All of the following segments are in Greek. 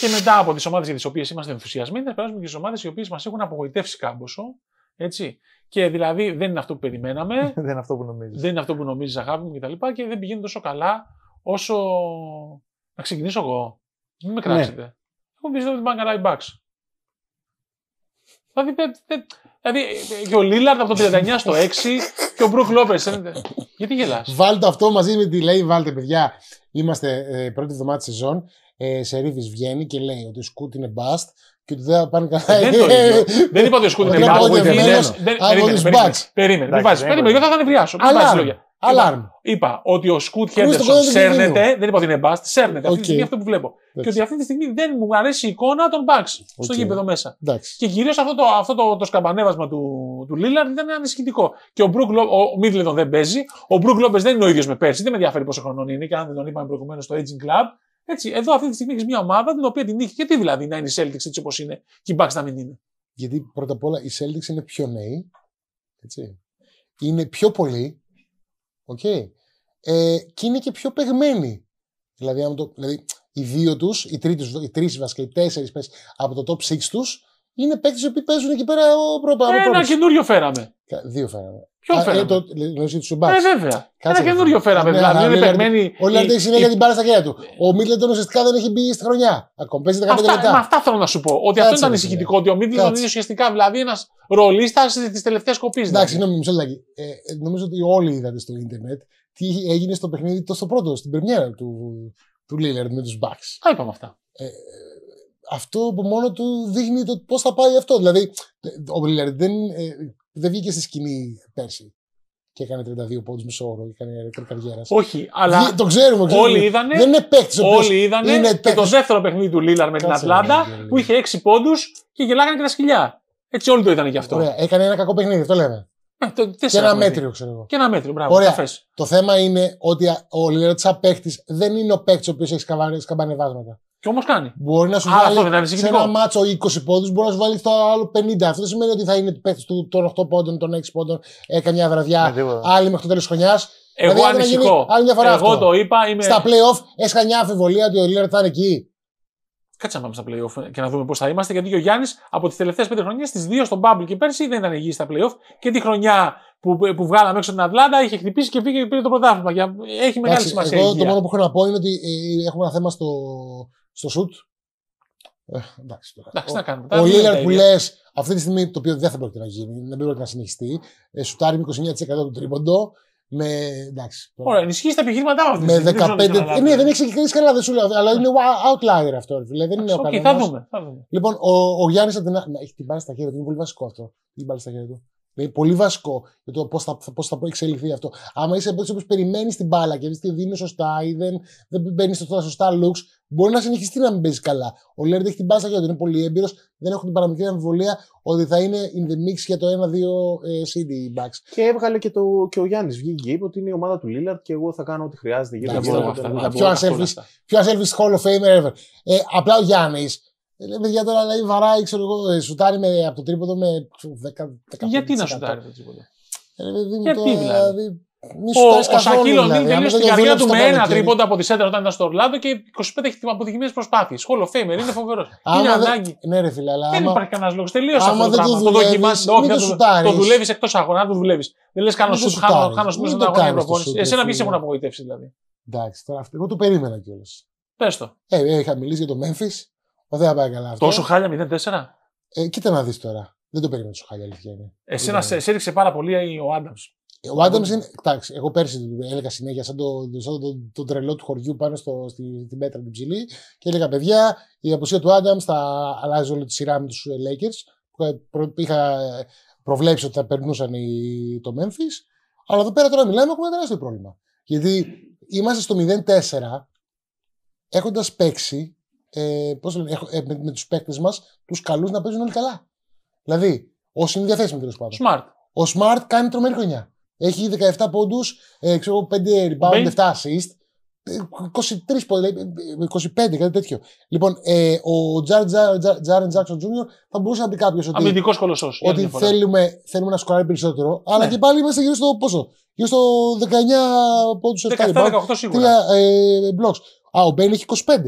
Και μετά από τις ομάδες για τις οποίες είμαστε ενθουσιασμένοι, θα περάσουμε και στις ομάδες οι οποίες μας έχουν απογοητεύσει κάμποσο. Έτσι. Και δηλαδή δεν είναι αυτό που περιμέναμε. δεν είναι αυτό που νομίζεις. Δεν είναι αυτό που νομίζεις, αγάπη μου κτλ. Και, και δεν πηγαίνει τόσο καλά όσο. Να ξεκινήσω εγώ. Μην με ναι. κράξετε. Ναι. πιστεύω ότι οι μπαξ. Δηλαδή, δε, δε, δηλαδή και ο Λίλαρτ από το 39 στο 6 και ο Μπρουκ Λόπε. Γιατί γελάς. Βάλτε αυτό μαζί με τη λέει, βάλτε παιδιά. Είμαστε ε, πρώτη εβδομάδα της σεζόν ε, Σερίβη βγαίνει και λέει ότι ο Σκούτ είναι μπαστ και ότι δεν θα πάνε καλά. Δεν, το δεν είπα ότι ο Σκούτ είναι μπαστ. Περίμενε. Περίμενε. Δεν θα τα νευριάσω. Αλάρμ. Είπα ότι ο Σκούτ Χέντερσον σέρνεται. Δεν είπα ότι είναι μπαστ, Σέρνεται. Αυτή τη στιγμή αυτό που βλέπω. Και ότι αυτή τη στιγμή δεν μου αρέσει η εικόνα των Bucks στο γήπεδο μέσα. Και κυρίως αυτό το, αυτό το, σκαμπανέβασμα του, του Λίλαρντ ήταν ανησυχητικό. Και ο Μπρουκ Μίτλετον δεν παίζει. Ο Μπρουκ Λόπε δεν είναι ο ίδιος με πέρσι. Δεν με ενδιαφέρει πόσο χρονών είναι και αν δεν τον είπαμε προηγουμένως στο Aging Club. Έτσι, εδώ αυτή τη στιγμή έχεις μια ομάδα την οποία την νίκη. Γιατί δηλαδή να είναι η Celtics έτσι όπως είναι και η Bucks να μην είναι. Γιατί πρώτα απ' όλα οι Celtics είναι πιο νέοι. Έτσι. Είναι πιο πολλοί. Okay. Ε, και είναι και πιο παίγμενοι. Δηλαδή, δηλαδή οι δύο τους, οι, οι τρεις βασικά, οι τέσσερις από το top 6 τους είναι παίκτες που παίζουν εκεί πέρα ο προπαγάνδα. Ένα καινούριο φέραμε. Δύο φέραμε. Ποιο ε, φέραμε. το, λέω του Σουμπάτ. Ε, βέβαια. Κάτσε ένα καινούριο φέραμε. Ναι, δηλαδή είναι περιμένει... Ο Λάρντε για την μπάλα στα χέρια του. Ο Μίτλετον ουσιαστικά δεν έχει μπει στη χρονιά. Ακόμα παίζει 15 λεπτά. Με αυτά θέλω να σου πω. Ότι αυτό ήταν ανησυχητικό. Ότι ο Μίτλετον είναι ουσιαστικά δηλαδή ένας ρολίστας της τελευταίας κοπή. Δηλαδή. Εντάξει, ε, ε, νομίζω ότι όλοι είδατε στο Ιντερνετ τι έγινε στο παιχνίδι το πρώτο, στην πρεμιέρα του, Λίλερ με τους Bucks. Τα είπαμε αυτά. αυτό που μόνο του δείχνει το πώς θα πάει αυτό. Δηλαδή, ο Λίλερντ δεν δεν βγήκε στη σκηνή πέρσι και έκανε 32 πόντους μισό όρο και έκανε ρεκόρ καριέρας. Όχι, αλλά. το ξέρουμε, Όλοι είδανε. Δεν είναι παίκτης. Όλοι είδανε. Είναι και το δεύτερο παιχνίδι του Λίλαρ με την Ατλάντα που είχε 6 πόντους και γελάγανε και τα σκυλιά. Έτσι όλοι το είδανε γι' αυτό. Ωραία, έκανε ένα κακό παιχνίδι, αυτό λέμε. Ε, το, και ένα μέτριο, ξέρω εγώ. Και ένα μέτριο, μπράβο. Ωραία. Το θέμα είναι ότι ο Λίλαρ, σαν παίκτης, δεν είναι ο παίκτης ο οποίος έχει σκαμπανεβάσματα. Και όμως κάνει. Μπορεί να σου βάλει σε ένα μάτσο 20 πόντους, μπορεί να σου βάλει το άλλο 50. Αυτό δεν σημαίνει ότι θα είναι παίχτη του των 8 πόντων, των 6 πόντων, έκανε μια βραδιά, άλλη μέχρι το τέλος χρονιάς. Εγώ δηλαδή, ανησυχώ. Άλλη μια φορά Εγώ το είπα. Είμαι... Στα playoff έσχα μια αφιβολία ότι ο Λίλερ θα είναι εκεί. Κάτσε να πάμε στα playoff και να δούμε πώς θα είμαστε. Γιατί ο Γιάννης από τις τελευταίες πέντε χρονιές, τις δύο στον Bubble και πέρσι δεν ήταν υγιή στα playoff. Και τη χρονιά που, που βγάλαμε έξω την Ατλάντα είχε χτυπήσει και πήγε και πήρε το πρωτάθλημα. Έχει μεγάλη σημασία. Εγώ το μόνο που έχω να πω είναι ότι ε, έχουμε ένα θέμα στο, στο σουτ. Ε, εντάξει τώρα. Εντάξει, να κάνουμε. Ο Λίλαρ που λες αυτή τη στιγμή το οποίο δεν θα πρόκειται να γίνει, δεν πρόκειται να συνεχιστεί. Ε, σουτάρει με 29% του τρίποντο. Με, εντάξει, Ωραία, ενισχύει τα επιχείρηματά μας. Με 15. Ε, ναι, δεν έχει ξεκινήσει κανένα, δεν σου λέω. Αλλά είναι outlier αυτό. Δηλαδή, δεν είναι ο κανένα. θα δούμε. Λοιπόν, ο, ο Γιάννης έχει την μπάλα στα χέρια του. Είναι πολύ βασικό αυτό. Την μπάλα στα χέρια του. Είναι πολύ βασικό για το πώς θα, πώς θα εξελιχθεί αυτό. Άμα είσαι από που περιμένεις την μπάλα και τη δίνει σωστά ή δεν, δεν παίρνει τα σωστά looks, μπορεί να συνεχιστεί να μην παίζει καλά. Ο Λέρντ έχει την μπάλα στα είναι πολύ έμπειρος. Δεν έχω την παραμικρή αμφιβολία ότι θα είναι in the mix για το 1-2 ε, CD backs. Και έβγαλε και, το, και ο Γιάννης. Βγήκε, είπε ότι είναι η ομάδα του Λίλαρτ και εγώ θα κάνω ό,τι χρειάζεται. Πιο unselfish Hall of Famer ever. Ε, απλά ο Γιάννης ε, Λέμε για τώρα, δηλαδή βαράει, ξέρω εγώ, ε, σουτάρει με, από το τρίποδο με 10-15. Γιατί να σουτάρει από το τρίποδο. Ε, Γιατί δηλαδή. Μη ο, ο Σακίλ Ονίλ δηλαδή, τελείωσε την καριέρα του με ένα τρίποντα από τη Σέντρα όταν ήταν στο Ορλάντο και 25 έχει αποτυχημένε προσπάθειε. Hall of είναι φοβερός. Είναι ανάγκη. Ναι, ρε φίλε, αλλά. Δεν υπάρχει κανένας λόγος. Τελείωσε αυτό το πράγμα. Το δοκιμάσει. Όχι, το δουλεύεις εκτός αγώνα, το δουλεύεις. Δεν λες κάνω σου χάνω, χάνω σου μέσα αγώνα προπόνηση. Εσένα ποιοι έχουν απογοητεύσει δηλαδή. Εντάξει, τώρα αυτό. Εγώ το περίμενα κιόλας. Πες το. Ε, είχα μιλήσει για το Memphis. Δεν θα πάει καλά αυτό. Τόσο χάλια 0-4. Ε, κοίτα να δεις τώρα. Δεν το περίμενε τόσο χάλια, αλήθεια είναι. Εσένα ε, σε, έριξε πάρα πολύ ο Άνταμ. Ο Άνταμ είναι. Εντάξει, εγώ πέρσι έλεγα συνέχεια σαν τον το, το, το τρελό του χωριού πάνω στο, στη, στην πέτρα του ψηλή και έλεγα παιδιά, η αποσία του Άνταμ θα αλλάζει όλη τη σειρά με τους ε, Lakers. Ε, είχα προβλέψει ότι θα περνούσαν οι, το Memphis. Αλλά εδώ πέρα τώρα μιλάμε έχουμε ένα τεράστιο πρόβλημα. Γιατί είμαστε στο 0-4 έχοντας παίξει ε, πώς, ε, με, με τους παίκτες μας τους καλούς να παίζουν όλοι καλά. Δηλαδή, όσοι είναι διαθέσιμοι τέλος πάντων. Smart. Ο Smart κάνει τρομερή χρονιά. Έχει 17 πόντους, ε, ξέρω 5 rebound, 7 assist. 23 πόντου, 25, κάτι τέτοιο. Λοιπόν, ε, ο Τζάρεν Τζάξον Τζούνιο θα μπορούσε να πει κάποιος ότι. Αμυντικός Ότι θέλουμε, θέλουμε να σκοράρει περισσότερο, αλλά ναι. και πάλι είμαστε γύρω στο πόσο. Γύρω στο 19 πόντου, 7 17, 18 σίγουρα. Τρία ε, blocks. Α, ο Μπέιν έχει 25.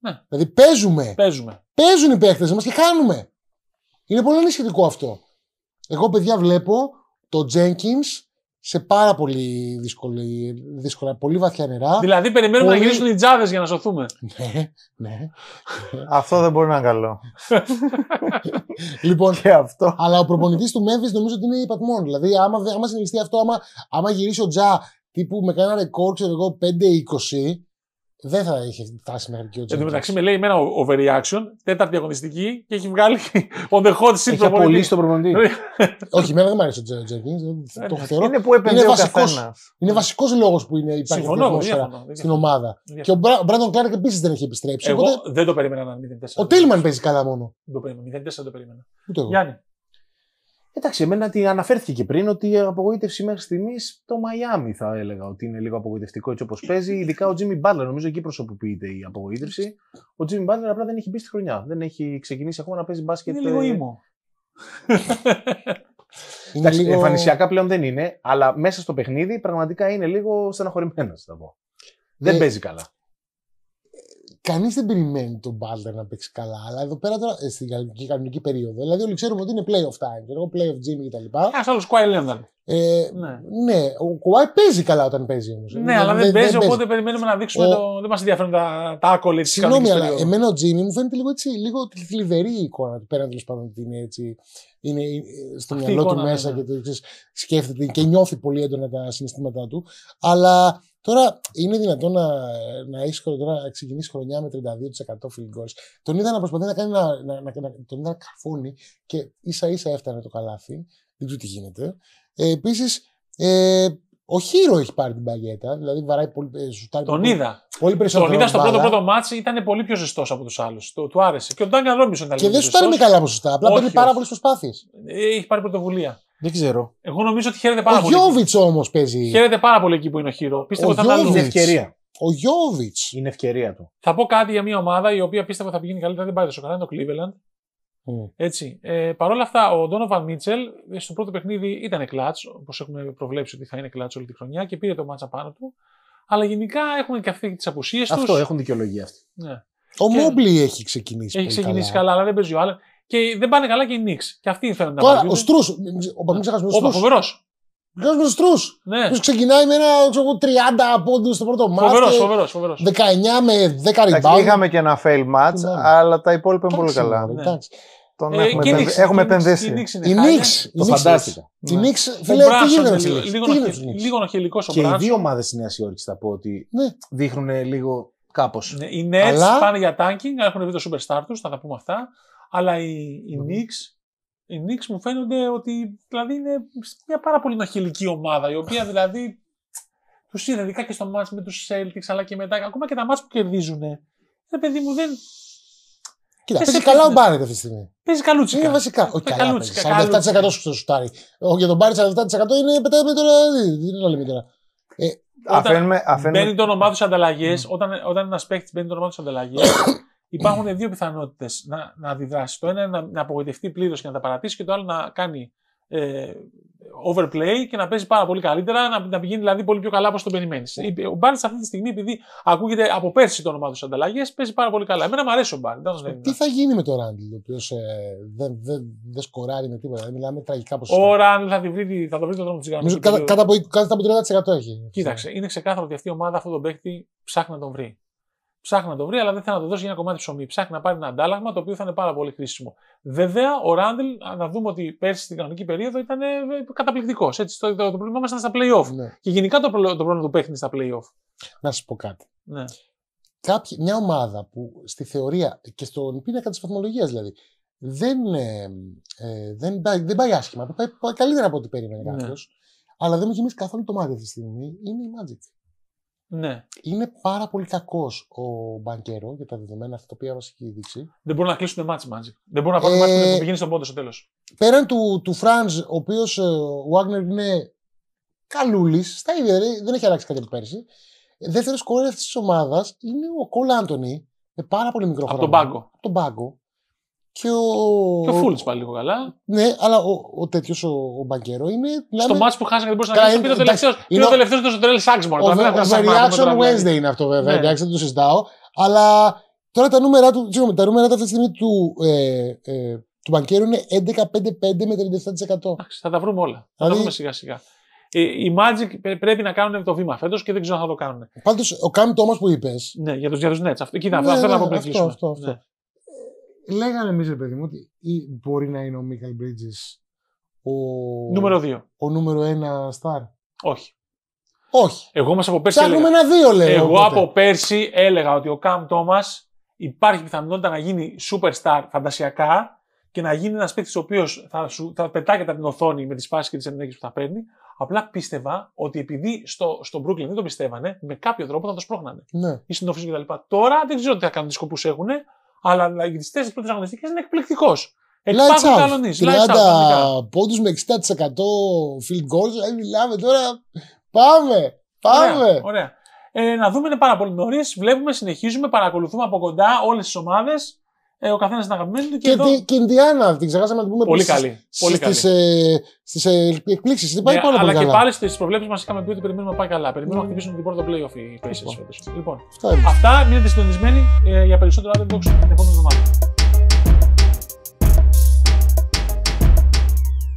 Ναι. Δηλαδή παίζουμε. παίζουμε. Παίζουν οι παίχτε μας και χάνουμε. Είναι πολύ ανησυχητικό αυτό. Εγώ, παιδιά, βλέπω το Jenkins σε πάρα πολύ δύσκολη, δύσκολα, πολύ βαθιά νερά. Δηλαδή, περιμένουμε πολύ... να γυρίσουν οι τζάδες για να σωθούμε. ναι, ναι. αυτό δεν μπορεί να είναι καλό. λοιπόν, αυτό. αλλά ο προπονητής του Memphis νομίζω ότι είναι υπατμόν. Δηλαδή, άμα, άμα συνεχιστεί αυτό, άμα, άμα γυρίσει ο Τζα τύπου με κανενα ρεκορ ρεκόρ, ξέρω εγώ, 5-20, δεν θα είχε φτάσει μέχρι και ο Τζέιμ. Εν τω μεταξύ με λέει εμένα overreaction, τέταρτη αγωνιστική και έχει βγάλει ο the hot seat Έχει απολύσει τον προπονητή. Ναι. Όχι, εμένα δεν μου αρέσει ο Τζέιμ. Ε, το ναι. θεωρώ. Είναι που επενδύει ο καθένας. Είναι βασικός λόγος που είναι υπάρχει Συμφωνώ, ατμόσφαιρα στην ομάδα. Και ο Μπράντον Κλάρκ επίσης δεν έχει επιστρέψει. Εγώ δεν το περίμενα να είναι 4. Ο Τέλμαν παίζει καλά μόνο. Δεν το περίμενα. 0-4 το περίμενα. Γιάννη. Εντάξει, εμένα τι αναφέρθηκε και πριν ότι η απογοήτευση μέχρι στιγμής το Μαϊάμι θα έλεγα ότι είναι λίγο απογοητευτικό έτσι όπως παίζει. Ειδικά ο Τζίμι Μπάτλερ, νομίζω εκεί προσωποποιείται η απογοήτευση. Ο Τζίμι Μπάτλερ απλά δεν έχει μπει στη χρονιά. Δεν έχει ξεκινήσει ακόμα να παίζει μπάσκετ. Είναι λίγο ε, ήμο. Εντάξει, λίγο... εμφανισιακά πλέον δεν είναι, αλλά μέσα στο παιχνίδι πραγματικά είναι λίγο στεναχωρημένος, θα πω. Δεν ε, παίζει καλά. Κανείς δεν περιμένει τον Μπάλτερ να παίξει καλά, αλλά εδώ πέρα τώρα ε, στην κανονική, περίοδο. Δηλαδή, όλοι ξέρουμε ότι είναι playoff time, εγώ playoff Jimmy κτλ. Ας άλλος Κουάι Λέονταν. ναι. ο Κουάι παίζει καλά όταν παίζει όμως. Ναι, αλλά δεν, παίζει, οπότε περιμένουμε να δείξουμε το. Δεν μας ενδιαφέρουν τα, τα άκολη της Συγγνώμη, αλλά εμένα ο Jimmy μου φαίνεται λίγο έτσι, λίγο θλιβερή η εικόνα του πέραν τέλος πάντων ότι είναι έτσι. Είναι ε, στο μυαλό του μέσα ναι. και το, σκέφτεται και νιώθει πολύ έντονα τα συναισθήματά του. Αλλά Τώρα είναι δυνατόν να, να, να ξεκινήσεις χρονιά με 32% field goals. Τον είδα να προσπαθεί να κάνει να, να, να, τον είδα να καρφώνει και ίσα ίσα έφτανε το καλάθι. Δεν ξέρω τι γίνεται. Ε, Επίσης, ε, ο Χίρο έχει πάρει την παγέτα, δηλαδή βαράει πολύ, ε, τον είδα. Πολύ περισσότερο. Τον είδα στο πρώτο πρώτο μάτσι, ήταν πολύ πιο ζεστός από τους άλλους. Το, του άρεσε. Και ο Ντάγκαν Ρόμπινσον ήταν Και δεν σου με καλά ποσοστά. Απλά παίρνει πάρα πολλές προσπάθειες. Ε, έχει πάρει πρωτοβουλία. Δεν ξέρω. Εγώ νομίζω ότι χαίρεται πάρα πολύ. Ο Γιώβιτ όμως παίζει. Χαίρεται πάρα πολύ εκεί που είναι ο χείρο. Πίστευα ότι θα Είναι ευκαιρία. Ο Γιώβιτ. Είναι ευκαιρία του. Θα πω κάτι για μια ομάδα η οποία πίστευα θα πηγαίνει καλύτερα. Δεν πάει τόσο καλά. Είναι το Cleveland. Έτσι. Ε, Παρ' όλα αυτά, ο Donovan Μίτσελ στο πρώτο παιχνίδι ήταν κλατ, όπως έχουμε προβλέψει ότι θα είναι κλατ όλη τη χρονιά και πήρε το μάτσα πάνω του. Αλλά γενικά έχουν και αυτή τις απουσίες του. Αυτό έχουν δικαιολογία αυτή. Ναι. Ο και... έχει ξεκινήσει. Έχει ξεκινήσει καλά. αλλά δεν παίζει ο Άλεν. Και δεν πάνε καλά και οι Νίξ. Και αυτοί θέλουν να Τώρα, ο Στρούς. Ο Παπαδού ναι. Στρού. Ο φοβερό. με του Στρούς. Ναι. Στρούς ξεκινάει με ένα ξέρω, 30 πόντους στο πρώτο μάτι. Φοβερός, φοβερός. 19 με 10 rebound. Είχαμε και ένα fail match, ναι, αλλά τα υπόλοιπα είναι πολύ καλά. Τον ε, έχουμε, νίξ, έχουμε επενδύσει. Η Νίξ. Το φαντάστηκα. Η Νίξ. Φίλε, τι γίνεται με Λίγο νοχελικό ο Και οι δύο ομάδες της Νέας Υόρκης θα πω ότι δείχνουν λίγο κάπως. Οι Nets πάνε για τάγκινγκ, έχουν βρει το superstar τους, θα τα πούμε αυτά. Αλλά οι, οι ναι. Knicks οι Knicks μου φαίνονται ότι δηλαδή είναι μια πάρα πολύ μαχηλική ομάδα, η οποία δηλαδή τους είδε ειδικά και στο μάτς με τους Celtics, αλλά και μετά, ακόμα και τα μάτς που κερδίζουν. Δεν, παιδί μου, δεν. Κοίτα, παίζει καλά ο Μπάρετ αυτή τη στιγμή. Παίζει καλούτσικα. Είναι βασικά. Όχι, καλά. Καλούτσικα, 47% στο σουτάρι. Όχι, για τον Μπάρετ 47% είναι με τώρα. Δεν ε, το λέμε αφαίνουμε, Μπαίνει το όνομά τους ανταλλαγές. Όταν, όταν ένας παίχτη μπαίνει το όνομά του ανταλλαγές, Υπάρχουν δύο πιθανότητες να, να αντιδράσεις. Το ένα είναι να, να απογοητευτεί πλήρως και να τα παρατήσει, και το άλλο να κάνει ε, overplay και να παίζει πάρα πολύ καλύτερα, να, να πηγαίνει δηλαδή πολύ πιο καλά όπω το περιμένεις. Ναι. Ο Μπάρντ αυτή τη στιγμή, επειδή ακούγεται από πέρσι το όνομά του ανταλλαγές, παίζει πάρα πολύ καλά. Εμένα μου αρέσει ο Μπάρντ. Ε, τι θα γίνει με τον Ράντλ, ο οποίος ε, δεν δε, σκοράρει με τίποτα. Δεν μιλάμε τραγικά ποσοστά. Ο Ράντλ θα, θα το βρει το δρόμο της γραμμής. Κατά, από, από 30% έχει. Κοίταξε, είναι ξεκάθαρο ότι αυτή η ομάδα αυτό τον παίχτη ψάχνει να τον βρει. Ψάχνει να το βρει, αλλά δεν θέλει να το δώσει για ένα κομμάτι ψωμί. Ψάχνει να πάρει ένα αντάλλαγμα το οποίο θα είναι πάρα πολύ χρήσιμο. Βέβαια, ο ράντλ να δούμε ότι πέρσι στην κανονική περίοδο ήταν ε, καταπληκτικός. Το, το, πρόβλημά μας ήταν στα playoff. Ναι. Και γενικά το, το πρόβλημα του παίχνει στα playoff. Να σας πω κάτι. Ναι. Κάποιοι, μια ομάδα που στη θεωρία και στον πίνακα της βαθμολογίας δηλαδή δεν, ε, ε, δεν, πάει, δεν πάει άσχημα. Πάει, πάει καλύτερα από ό,τι περίμενε ναι. κάποιος. Αλλά δεν μου έχει καθόλου το μάτι αυτή τη στιγμή. Είναι η Magic. Ναι. Είναι πάρα πολύ κακός ο Μπανκέρο για τα δεδομένα αυτά τα οποία μας έχει δείξει. Δεν μπορούν να κλείσουν μάτι μαζί. Δεν μπορούν να πάρουν ε... μάτι που πηγαίνει στον πόντο στο τέλος. Πέραν του, του Φρανζ, ο οποίος ε, ο Βάγνερ είναι καλούλης, στα ίδια δεν έχει αλλάξει κάτι από πέρσι. Δεύτερος κόρη αυτής της ομάδας είναι ο Κολ Άντωνη, με πάρα πολύ μικρό χρόνο. Από τον πάγκο. Και ο. Και Φούλτ πάλι λίγο καλά. Ναι, αλλά ο, ο τέτοιος ο, ο Μπαγκέρο είναι. Λέμε... Στο μάτς που χάσανε δεν μπορούσε να κάνει. είναι ο τελευταίο του Τρέλ Σάξμορ. Ο Reaction Wednesday είναι αυτό βέβαια. Ναι. Εντάξει, δεν το συζητάω. Αλλά τώρα τα νούμερα του, συγγνώμη, τα νούμερα του αυτή τη στιγμή του, ε, ε, του Μπαγκέρο είναι 11-5-5 με 37%. Θα τα βρούμε όλα. Θα τα δηλαδή- βρούμε σιγά σιγά. Ε, οι Magic πρέπει να κάνουν το βήμα φέτος και δεν ξέρω αν θα το κάνουν. Πάντως, ο Καμ Τόμας που είπες. Ναι, για τους Nets. Αυτό, κοίτα, ναι, αυτό ναι, να αποπληκτήσουμε. Ναι, αυτό, αυτό, αυτό. Ναι. Λέγανε εμείς, παιδί μου, ότι ή μπορεί να είναι ο Μίχαλ Μπρίτζης ο. Νούμερο 2. Ο νούμερο 1 στάρ. Όχι. Όχι. Εγώ μα από πέρσι. Ψάχνουμε ένα δύο, λέω. Εγώ από πέρσι έλεγα ότι ο Καμ Τόμας υπάρχει πιθανότητα να γίνει superstar φαντασιακά και να γίνει ένας παίκτης ο οποίος θα, θα πετάγεται από την οθόνη με τις πάσει και τις ενέργειες που θα παίρνει. Απλά πίστευα ότι επειδή στο, στο Brooklyn δεν το πιστεύανε, με κάποιο τρόπο θα το σπρώχνανε. Ναι. Ή στην κτλ. Τώρα δεν ξέρω τι θα κάνουν, τις σκοπούς έχουν, αλλά για τι τέσσερι πρώτες αγωνιστικές είναι εκπληκτικός. Εκπάθει κανονή. 30 πόντους με 60% field goals. Δηλαδή μιλάμε τώρα. Πάμε! Πάμε! Ωραία. Ε, να δούμε, είναι πάρα πολύ νωρίς. Βλέπουμε, συνεχίζουμε, παρακολουθούμε από κοντά όλες τις ομάδες ε, ο καθένας είναι αγαπημένοι του. Και, και, εδώ... και η Ινδιάνα, την ξεχάσαμε να την πούμε πολύ στις, καλή. Πολύ στις, καλή. Ε, ε, εκπλήξεις, δεν πάει ναι, Αλλά και πάλι στις προβλέψεις μας είχαμε πει ότι περιμένουμε να πάει καλά. Περιμένουμε να ναι. χτυπήσουμε την πόρτα playoff οι Pacers λοιπόν. φέτος. Λοιπόν, αυτά, μείνετε συντονισμένοι ε, για περισσότερο άλλο την επόμενη εβδομάδα.